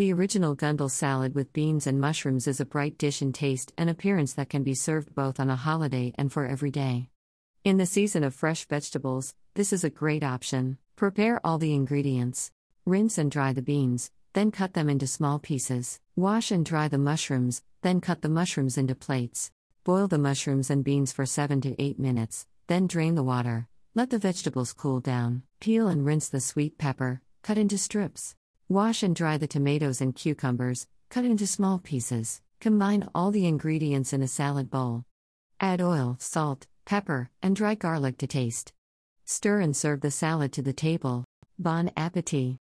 The original Gundel salad with beans and mushrooms is a bright dish in taste and appearance that can be served both on a holiday and for every day. In the season of fresh vegetables, this is a great option. Prepare all the ingredients. Rinse and dry the beans, then cut them into small pieces. Wash and dry the mushrooms, then cut the mushrooms into plates. Boil the mushrooms and beans for 7 to 8 minutes, then drain the water. Let the vegetables cool down. Peel and rinse the sweet pepper, cut into strips. Wash and dry the tomatoes and cucumbers, cut into small pieces. Combine all the ingredients in a salad bowl. Add oil, salt, pepper, and dry garlic to taste. Stir and serve the salad to the table. Bon appetit!